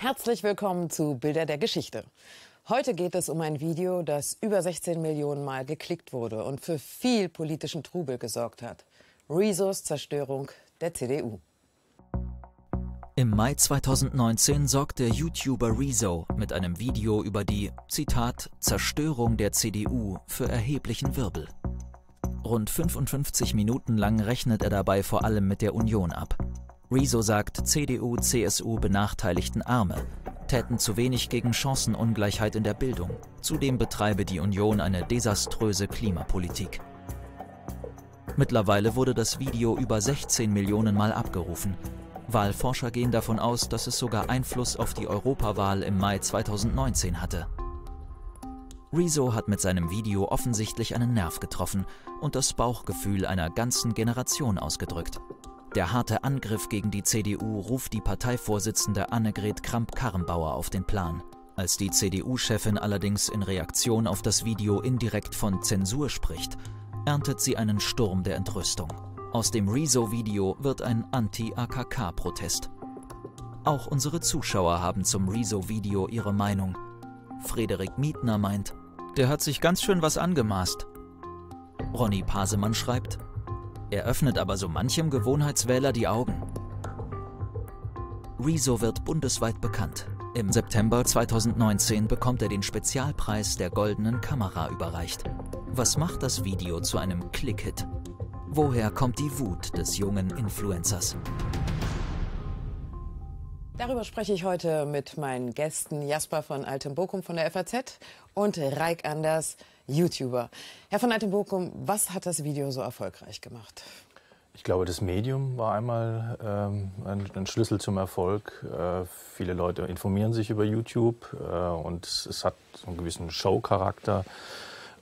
Herzlich willkommen zu Bilder der Geschichte. Heute geht es um ein Video, das über 16 Millionen Mal geklickt wurde und für viel politischen Trubel gesorgt hat. Rezos Zerstörung der CDU. Im Mai 2019 sorgt der YouTuber Rezo mit einem Video über die, Zitat, Zerstörung der CDU für erheblichen Wirbel. Rund 55 Minuten lang rechnet er dabei vor allem mit der Union ab. Rezo sagt, CDU-CSU benachteiligten Arme, täten zu wenig gegen Chancenungleichheit in der Bildung. Zudem betreibe die Union eine desaströse Klimapolitik. Mittlerweile wurde das Video über 16 Millionen Mal abgerufen. Wahlforscher gehen davon aus, dass es sogar Einfluss auf die Europawahl im Mai 2019 hatte. Rezo hat mit seinem Video offensichtlich einen Nerv getroffen und das Bauchgefühl einer ganzen Generation ausgedrückt. Der harte Angriff gegen die CDU ruft die Parteivorsitzende Annegret Kramp-Karrenbauer auf den Plan. Als die CDU-Chefin allerdings in Reaktion auf das Video indirekt von Zensur spricht, erntet sie einen Sturm der Entrüstung. Aus dem Rezo-Video wird ein Anti-AKK-Protest. Auch unsere Zuschauer haben zum Rezo-Video ihre Meinung. Frederik Mietner meint, der hat sich ganz schön was angemaßt. Ronny Pasemann schreibt, er öffnet aber so manchem Gewohnheitswähler die Augen. Rezo wird bundesweit bekannt. Im September 2019 bekommt er den Spezialpreis der Goldenen Kamera überreicht. Was macht das Video zu einem Klick-Hit? Woher kommt die Wut des jungen Influencers? Darüber spreche ich heute mit meinen Gästen Jasper von Altenbokum von der FAZ und Reik Anders, YouTuber. Herr von Altenbokum, was hat das Video so erfolgreich gemacht? Ich glaube, das Medium war einmal ähm, ein, ein, Schlüssel zum Erfolg. Äh, viele Leute informieren sich über YouTube äh, und es hat einen gewissen Showcharakter. charakter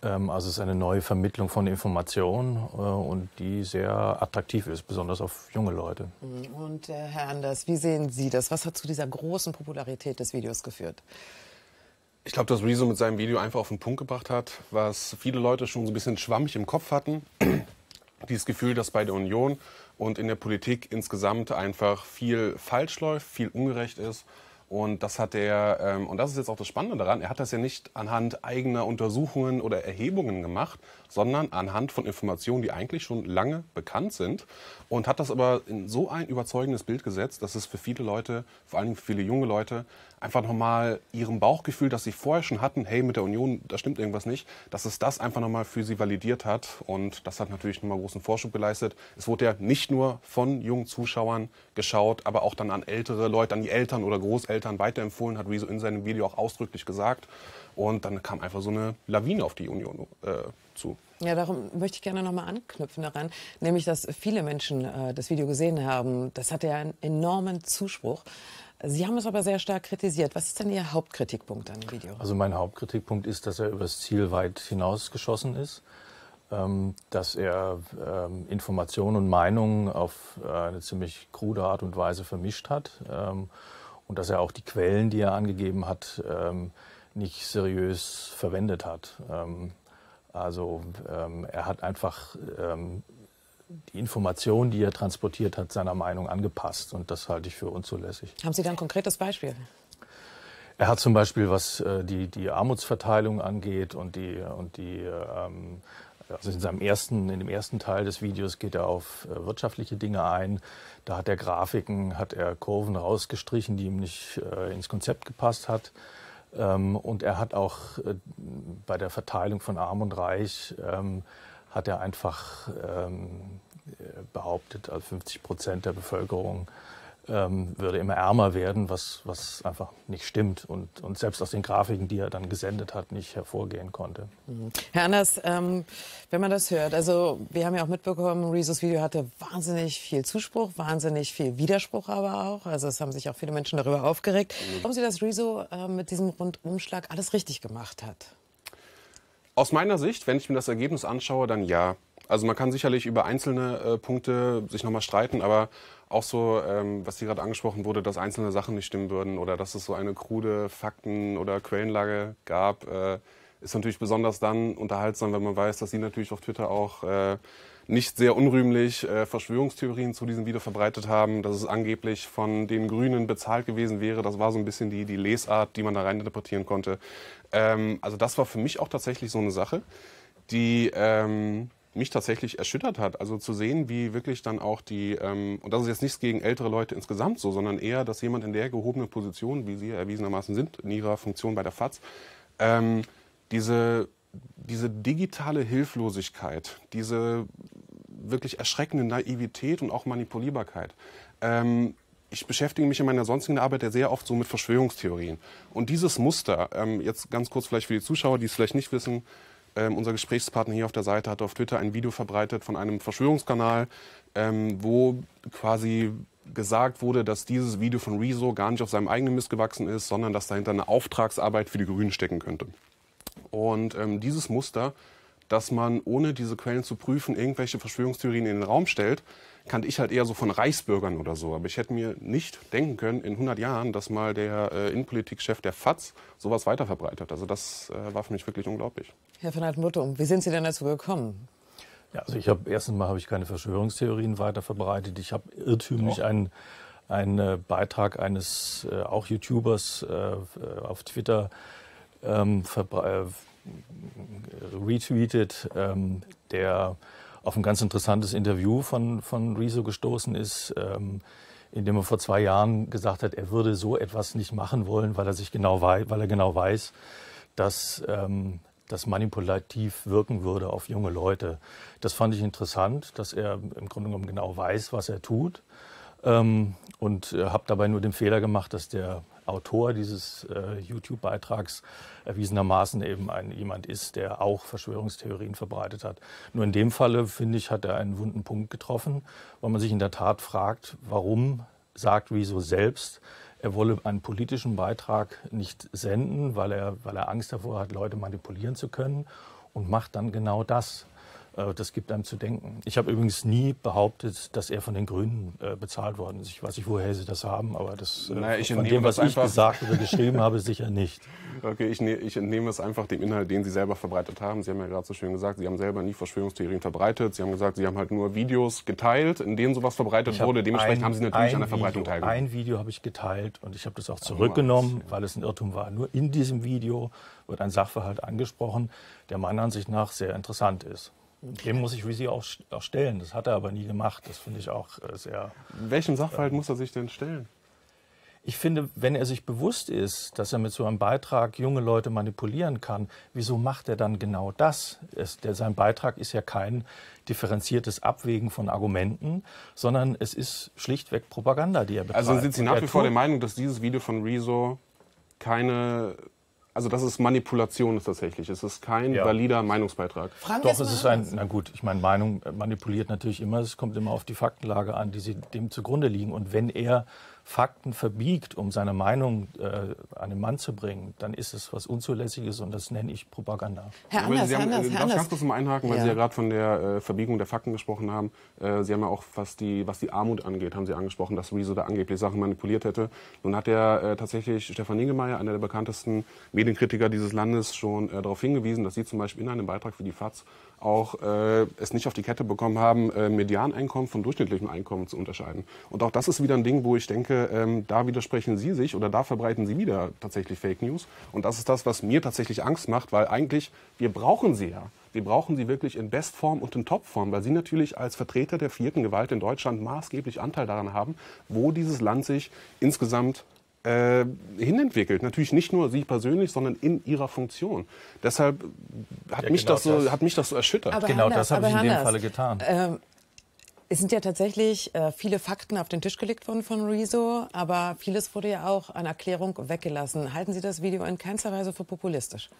ähm, also es ist eine neue Vermittlung von Informationen äh, und die sehr attraktiv ist, besonders auf junge Leute. Mhm. Und äh, Herr Anders, wie sehen Sie das? Was hat zu dieser großen Popularität des Videos geführt? Ich glaube, dass Rezo mit seinem Video einfach auf den Punkt gebracht hat, was viele Leute schon so ein bisschen schwammig im Kopf hatten. Dieses Gefühl, dass bei der Union und in der Politik insgesamt einfach viel falsch läuft, viel ungerecht ist und das hat er, ähm, und das ist jetzt auch das Spannende daran, er hat das ja nicht anhand eigener Untersuchungen oder Erhebungen gemacht, sondern anhand von Informationen, die eigentlich schon lange bekannt sind und hat das aber in so ein überzeugendes Bild gesetzt, dass es für viele Leute, vor allem für viele junge Leute, einfach nochmal ihrem Bauchgefühl, das sie vorher schon hatten, hey, mit der Union, da stimmt irgendwas nicht, dass es das einfach nochmal für sie validiert hat und das hat natürlich nochmal großen Vorschub geleistet. Es wurde ja nicht nur von jungen Zuschauern geschaut, aber auch dann an ältere Leute, an die Eltern oder Großeltern weiterempfohlen, hat Rezo in seinem Video auch ausdrücklich gesagt. Und dann kam einfach so eine Lawine auf die Union äh, zu. Ja, darum möchte ich gerne nochmal anknüpfen daran, nämlich dass viele Menschen äh, das Video gesehen haben. Das hatte ja einen enormen Zuspruch. Sie haben es aber sehr stark kritisiert. Was ist denn Ihr Hauptkritikpunkt an dem Video? Also mein Hauptkritikpunkt ist, dass er übers Ziel weit hinausgeschossen ist, ähm, dass er ähm, Informationen und Meinungen auf äh, eine ziemlich krude Art und Weise vermischt hat ähm, und dass er auch die Quellen, die er angegeben hat, ähm, nicht seriös verwendet hat. Ähm, also ähm, er hat einfach ähm, die Information, die er transportiert hat, seiner Meinung angepasst. Und das halte ich für unzulässig. Haben Sie da ein konkretes Beispiel? Er hat zum Beispiel, was äh, die, die Armutsverteilung angeht und die, und die also in seinem ersten, in dem ersten Teil des Videos geht er auf äh, wirtschaftliche Dinge ein. Da hat er Grafiken, hat er Kurven rausgestrichen, die ihm nicht äh, ins Konzept gepasst hat. Ähm, und er hat auch äh, bei der Verteilung von Arm und Reich ähm, hat er einfach ähm, äh, behauptet, also 50 Prozent der Bevölkerung ähm, würde immer ärmer werden, was, was einfach nicht stimmt und, und selbst aus den Grafiken, die er dann gesendet hat, nicht hervorgehen konnte. Mhm. Herr Anders, ähm, wenn man das hört, also wir haben ja auch mitbekommen, Reesus Video hatte wahnsinnig viel Zuspruch, wahnsinnig viel Widerspruch aber auch. Also es haben sich auch viele Menschen darüber aufgeregt. Mhm. Glauben Sie, dass Rezo äh, mit diesem Rundumschlag alles richtig gemacht hat? Aus meiner Sicht, wenn ich mir das Ergebnis anschaue, dann ja. Also man kann sicherlich über einzelne äh, Punkte sich nochmal streiten, aber auch so, ähm, was hier gerade angesprochen wurde, dass einzelne Sachen nicht stimmen würden oder dass es so eine krude Fakten- oder Quellenlage gab, äh, ist natürlich besonders dann unterhaltsam, wenn man weiß, dass sie natürlich auf Twitter auch äh, nicht sehr unrühmlich äh, Verschwörungstheorien zu diesem Video verbreitet haben, dass es angeblich von den Grünen bezahlt gewesen wäre. Das war so ein bisschen die, die Lesart, die man da reininterpretieren konnte. Ähm, also das war für mich auch tatsächlich so eine Sache, die... Ähm, mich tatsächlich erschüttert hat. Also zu sehen, wie wirklich dann auch die, ähm, und das ist jetzt nichts gegen ältere Leute insgesamt so, sondern eher, dass jemand in der gehobenen Position, wie sie erwiesenermaßen sind, in ihrer Funktion bei der FAZ, ähm, diese, diese digitale Hilflosigkeit, diese wirklich erschreckende Naivität und auch Manipulierbarkeit. Ähm, ich beschäftige mich in meiner sonstigen Arbeit ja sehr oft so mit Verschwörungstheorien. Und dieses Muster, ähm, jetzt ganz kurz vielleicht für die Zuschauer, die es vielleicht nicht wissen, ähm, unser Gesprächspartner hier auf der Seite hat auf Twitter ein Video verbreitet von einem Verschwörungskanal, ähm, wo quasi gesagt wurde, dass dieses Video von Rezo gar nicht auf seinem eigenen Mist gewachsen ist, sondern dass dahinter eine Auftragsarbeit für die Grünen stecken könnte. Und ähm, dieses Muster, dass man ohne diese Quellen zu prüfen irgendwelche Verschwörungstheorien in den Raum stellt, kannte ich halt eher so von Reichsbürgern oder so. Aber ich hätte mir nicht denken können in 100 Jahren, dass mal der äh, Innenpolitikchef der FATS sowas weiterverbreitet. Also das äh, war für mich wirklich unglaublich. Herr van Altmuttum, wie sind Sie denn dazu gekommen? Ja, also ich habe erstens mal habe ich keine Verschwörungstheorien weiter verbreitet. Ich habe irrtümlich einen, einen äh, Beitrag eines äh, auch YouTubers äh, äh auf Twitter ähm, äh, retweetet, ähm, der auf ein ganz interessantes Interview von, von Riso gestoßen ist, ähm, in dem er vor zwei Jahren gesagt hat, er würde so etwas nicht machen wollen, weil er sich genau, weil er genau weiß, dass ähm, das manipulativ wirken würde auf junge Leute. Das fand ich interessant, dass er im Grunde genommen genau weiß, was er tut. Ähm, und äh, habe dabei nur den Fehler gemacht, dass der Autor dieses äh, YouTube-Beitrags erwiesenermaßen eben ein, jemand ist, der auch Verschwörungstheorien verbreitet hat. Nur in dem Falle, finde ich, hat er einen wunden Punkt getroffen, weil man sich in der Tat fragt, warum sagt Wieso selbst, er wolle einen politischen Beitrag nicht senden, weil er, weil er Angst davor hat, Leute manipulieren zu können und macht dann genau das. Äh, das gibt einem zu denken. Ich habe übrigens nie behauptet, dass er von den Grünen äh, bezahlt worden ist. Ich weiß nicht, woher sie das haben, aber das äh, naja, von dem, was ich gesagt oder geschrieben habe, sicher nicht. Okay, ich, ne ich entnehme es einfach dem Inhalt, den Sie selber verbreitet haben. Sie haben ja gerade so schön gesagt, Sie haben selber nie Verschwörungstheorien verbreitet. Sie haben gesagt, Sie haben halt nur Videos geteilt, in denen sowas verbreitet wurde. Dementsprechend ein, haben Sie natürlich an der Verbreitung Video, teilgenommen. Ein Video habe ich geteilt und ich habe das auch zurückgenommen, weil es ein Irrtum war. Nur in diesem Video wird ein Sachverhalt angesprochen, der meiner Ansicht nach sehr interessant ist. Dem muss ich Reezy auch, auch stellen. Das hat er aber nie gemacht. Das finde ich auch äh, sehr. welchem Sachverhalt ähm, muss er sich denn stellen? Ich finde, wenn er sich bewusst ist, dass er mit so einem Beitrag junge Leute manipulieren kann, wieso macht er dann genau das? Es, der, sein Beitrag ist ja kein differenziertes Abwägen von Argumenten, sondern es ist schlichtweg Propaganda, die er betreibt. Also sind Sie nach wie vor der Meinung, dass dieses Video von Rezo keine also das ist Manipulation tatsächlich. Es ist kein ja. valider Meinungsbeitrag. Fragen Doch, es ist ein, na gut, ich meine, Meinung manipuliert natürlich immer. Es kommt immer auf die Faktenlage an, die sie dem zugrunde liegen. Und wenn er Fakten verbiegt, um seine Meinung äh, an den Mann zu bringen, dann ist es was Unzulässiges und das nenne ich Propaganda. Herr Anders, Sie haben, Herr Anders, Herr Anders. Darf kurz einhaken, weil ja. Sie ja gerade von der äh, Verbiegung der Fakten gesprochen haben. Äh, Sie haben ja auch, was die, was die Armut angeht, haben Sie angesprochen, dass Rezo da angeblich Sachen manipuliert hätte. Nun hat ja äh, tatsächlich Stefan Ningemeyer, einer der bekanntesten Medienkritiker dieses Landes, schon äh, darauf hingewiesen, dass Sie zum Beispiel in einem Beitrag für die FAZ auch äh, es nicht auf die Kette bekommen haben, äh, Medianeinkommen von durchschnittlichem Einkommen zu unterscheiden. Und auch das ist wieder ein Ding, wo ich denke, ähm, da widersprechen Sie sich oder da verbreiten Sie wieder tatsächlich Fake News. Und das ist das, was mir tatsächlich Angst macht, weil eigentlich, wir brauchen Sie ja. Wir brauchen Sie wirklich in Bestform und in Topform, weil Sie natürlich als Vertreter der vierten Gewalt in Deutschland maßgeblich Anteil daran haben, wo dieses Land sich insgesamt äh, hinentwickelt. Natürlich nicht nur Sie persönlich, sondern in Ihrer Funktion. Deshalb hat, ja, mich, genau das so, das. hat mich das so erschüttert. Aber genau Hannes, das habe ich in dem Falle getan. Ähm es sind ja tatsächlich äh, viele Fakten auf den Tisch gelegt worden von Rezo, aber vieles wurde ja auch an Erklärung weggelassen. Halten Sie das Video in keinster Weise für populistisch?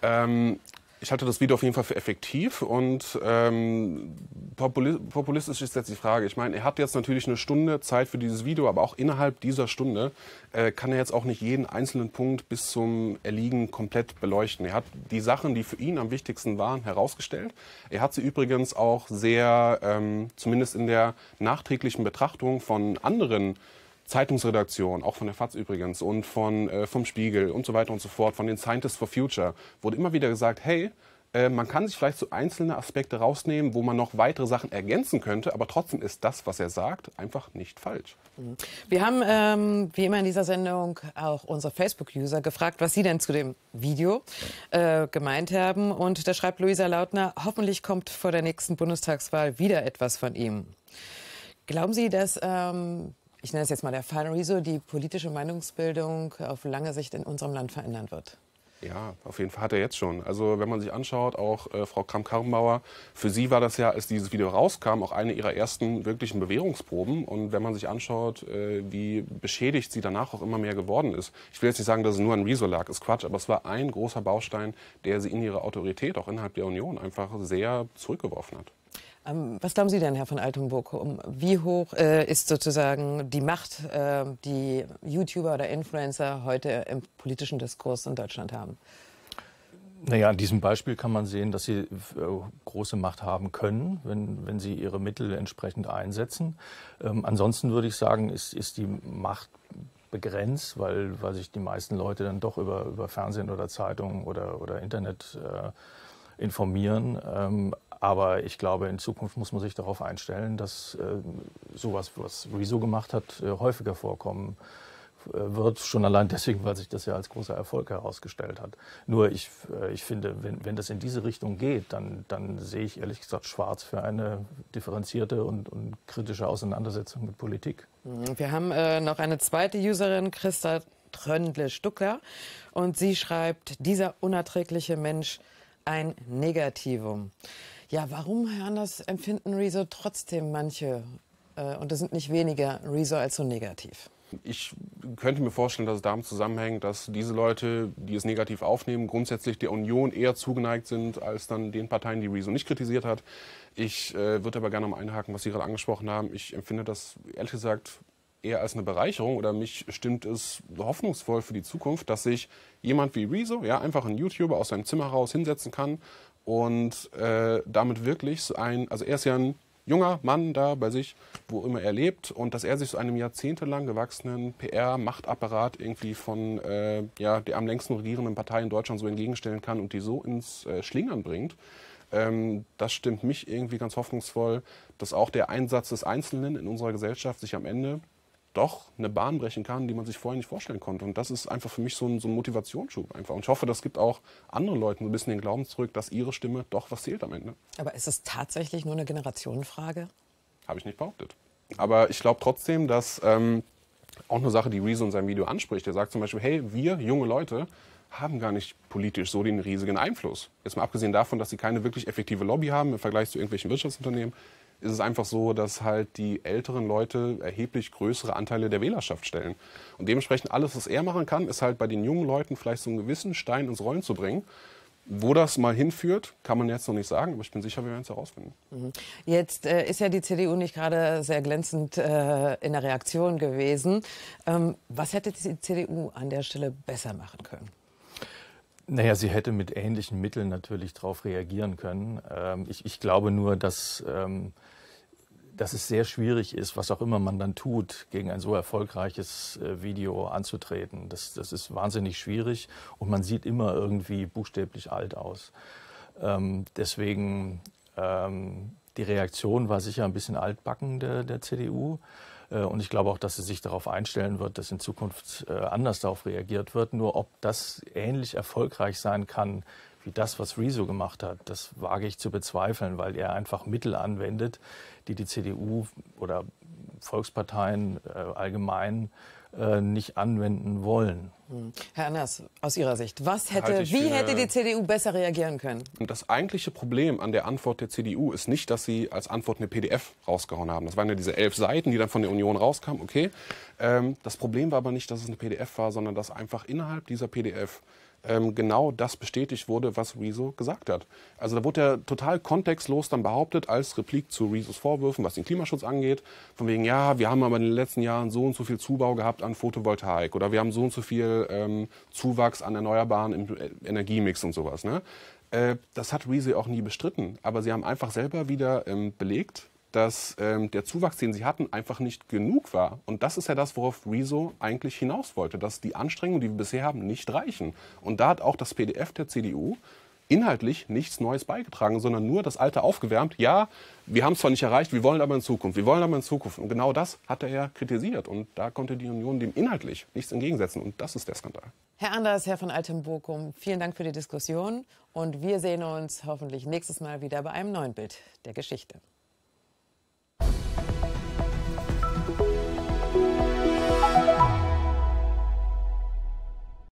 Ähm, ich halte das Video auf jeden Fall für effektiv und ähm, populistisch ist jetzt die Frage. Ich meine, er hat jetzt natürlich eine Stunde Zeit für dieses Video, aber auch innerhalb dieser Stunde äh, kann er jetzt auch nicht jeden einzelnen Punkt bis zum Erliegen komplett beleuchten. Er hat die Sachen, die für ihn am wichtigsten waren, herausgestellt. Er hat sie übrigens auch sehr, ähm, zumindest in der nachträglichen Betrachtung von anderen Zeitungsredaktionen, auch von der FAZ übrigens und von, äh, vom Spiegel und so weiter und so fort, von den Scientists for Future, wurde immer wieder gesagt, hey, äh, man kann sich vielleicht so einzelne Aspekte rausnehmen, wo man noch weitere Sachen ergänzen könnte, aber trotzdem ist das, was er sagt, einfach nicht falsch. Mhm. Wir haben, ähm, wie immer in dieser Sendung, auch unsere Facebook-User gefragt, was sie denn zu dem Video äh, gemeint haben. Und da schreibt Luisa Lautner, hoffentlich kommt vor der nächsten Bundestagswahl wieder etwas von ihm. Glauben Sie, dass ähm, ich nenne es jetzt mal der Final Rezo, die politische Meinungsbildung auf lange Sicht in unserem Land verändern wird. Ja, auf jeden Fall hat er jetzt schon. Also wenn man sich anschaut, auch äh, Frau Kramp-Karrenbauer, für sie war das ja, als dieses Video rauskam, auch eine ihrer ersten wirklichen Bewährungsproben. Und wenn man sich anschaut, äh, wie beschädigt sie danach auch immer mehr geworden ist. Ich will jetzt nicht sagen, dass es nur an Riso lag, ist Quatsch, aber es war ein großer Baustein, der sie in ihrer Autorität, auch innerhalb der Union, einfach sehr zurückgeworfen hat. Ähm, was glauben Sie denn, Herr von Altenburg, um wie hoch äh, ist sozusagen die Macht, äh, die YouTuber oder Influencer heute im politischen Diskurs in Deutschland haben? Naja, an diesem Beispiel kann man sehen, dass sie äh, große Macht haben können, wenn, wenn sie ihre Mittel entsprechend einsetzen. Ähm, ansonsten würde ich sagen, ist, ist die Macht begrenzt, weil, weil sich die meisten Leute dann doch über, über Fernsehen oder Zeitungen oder, oder Internet äh, informieren. Ähm, aber ich glaube, in Zukunft muss man sich darauf einstellen, dass äh, sowas, was Rezo gemacht hat, äh, häufiger vorkommen äh, wird, schon allein deswegen, weil sich das ja als großer Erfolg herausgestellt hat. Nur ich, ich finde, wenn, wenn das in diese Richtung geht, dann, dann sehe ich ehrlich gesagt schwarz für eine differenzierte und, und kritische Auseinandersetzung mit Politik. Mhm. Wir haben äh, noch eine zweite Userin, Christa tröndle stuckler und sie schreibt, dieser unerträgliche Mensch ein Negativum. Ja, warum, hören das empfinden Rezo trotzdem manche, äh, und das sind nicht weniger, Rezo als so negativ? Ich könnte mir vorstellen, dass es damit zusammenhängt, dass diese Leute, die es negativ aufnehmen, grundsätzlich der Union eher zugeneigt sind als dann den Parteien, die Rezo nicht kritisiert hat. Ich äh, würde aber gerne mal einhaken, was Sie gerade angesprochen haben. Ich empfinde das ehrlich gesagt eher als eine Bereicherung oder mich stimmt es hoffnungsvoll für die Zukunft, dass sich jemand wie Rezo, ja, einfach ein YouTuber aus seinem Zimmer heraus hinsetzen kann und äh, damit wirklich so ein, also er ist ja ein junger Mann da bei sich, wo immer er lebt und dass er sich so einem jahrzehntelang gewachsenen PR-Machtapparat irgendwie von äh, ja, der am längsten regierenden Partei in Deutschland so entgegenstellen kann und die so ins äh, Schlingern bringt, ähm, das stimmt mich irgendwie ganz hoffnungsvoll, dass auch der Einsatz des Einzelnen in unserer Gesellschaft sich am Ende doch eine Bahn brechen kann, die man sich vorher nicht vorstellen konnte. Und das ist einfach für mich so ein, so ein Motivationsschub einfach. Und ich hoffe, das gibt auch anderen Leuten so ein bisschen den Glauben zurück, dass ihre Stimme doch was zählt am Ende. Aber ist es tatsächlich nur eine Generationenfrage? Habe ich nicht behauptet. Aber ich glaube trotzdem, dass ähm, auch eine Sache, die Rezo in seinem Video anspricht. Er sagt zum Beispiel, hey, wir junge Leute haben gar nicht politisch so den riesigen Einfluss. Jetzt mal abgesehen davon, dass sie keine wirklich effektive Lobby haben im Vergleich zu irgendwelchen Wirtschaftsunternehmen ist es einfach so, dass halt die älteren Leute erheblich größere Anteile der Wählerschaft stellen. Und dementsprechend alles, was er machen kann, ist halt bei den jungen Leuten vielleicht so einen gewissen Stein ins Rollen zu bringen. Wo das mal hinführt, kann man jetzt noch nicht sagen, aber ich bin sicher, wir werden es herausfinden. Mhm. Jetzt äh, ist ja die CDU nicht gerade sehr glänzend äh, in der Reaktion gewesen. Ähm, was hätte die CDU an der Stelle besser machen können? Naja, sie hätte mit ähnlichen Mitteln natürlich darauf reagieren können. Ähm, ich, ich, glaube nur, dass, ähm, dass es sehr schwierig ist, was auch immer man dann tut, gegen ein so erfolgreiches äh, Video anzutreten. Das, das ist wahnsinnig schwierig und man sieht immer irgendwie buchstäblich alt aus. Ähm, deswegen ähm, die Reaktion war sicher ein bisschen altbacken der, der CDU. Äh, und ich glaube auch, dass sie sich darauf einstellen wird, dass in Zukunft äh, anders darauf reagiert wird. Nur ob das ähnlich erfolgreich sein kann wie das, was Riso gemacht hat, das wage ich zu bezweifeln, weil er einfach Mittel anwendet, die die CDU oder Volksparteien äh, allgemein äh, nicht anwenden wollen. Hm. Herr Anders, aus Ihrer Sicht, was hätte, wie hätte die CDU besser reagieren können? Das eigentliche Problem an der Antwort der CDU ist nicht, dass sie als Antwort eine PDF rausgehauen haben. Das waren ja diese elf Seiten, die dann von der Union rauskamen. Okay. Ähm, das Problem war aber nicht, dass es eine PDF war, sondern dass einfach innerhalb dieser PDF ähm, genau das bestätigt wurde, was Rezo gesagt hat. Also da wurde er total kontextlos dann behauptet, als Replik zu Rezos Vorwürfen, was den Klimaschutz angeht, von wegen, ja, wir haben aber in den letzten Jahren so und so viel Zubau gehabt an Photovoltaik oder wir haben so und so viel ähm, Zuwachs an Erneuerbaren im äh, Energiemix und sowas. Ne? Äh, das hat Rezo auch nie bestritten, aber sie haben einfach selber wieder ähm, belegt, dass ähm, der Zuwachs, den sie hatten, einfach nicht genug war. Und das ist ja das, worauf Rezo eigentlich hinaus wollte, dass die Anstrengungen, die wir bisher haben, nicht reichen. Und da hat auch das PDF der CDU inhaltlich nichts Neues beigetragen, sondern nur das Alte aufgewärmt. Ja, wir haben es zwar nicht erreicht, wir wollen aber in Zukunft, wir wollen aber in Zukunft. Und genau das hat er ja kritisiert. Und da konnte die Union dem inhaltlich nichts entgegensetzen. Und das ist der Skandal. Herr Anders, Herr von Altenbokum, vielen Dank für die Diskussion. Und wir sehen uns hoffentlich nächstes Mal wieder bei einem neuen Bild der Geschichte.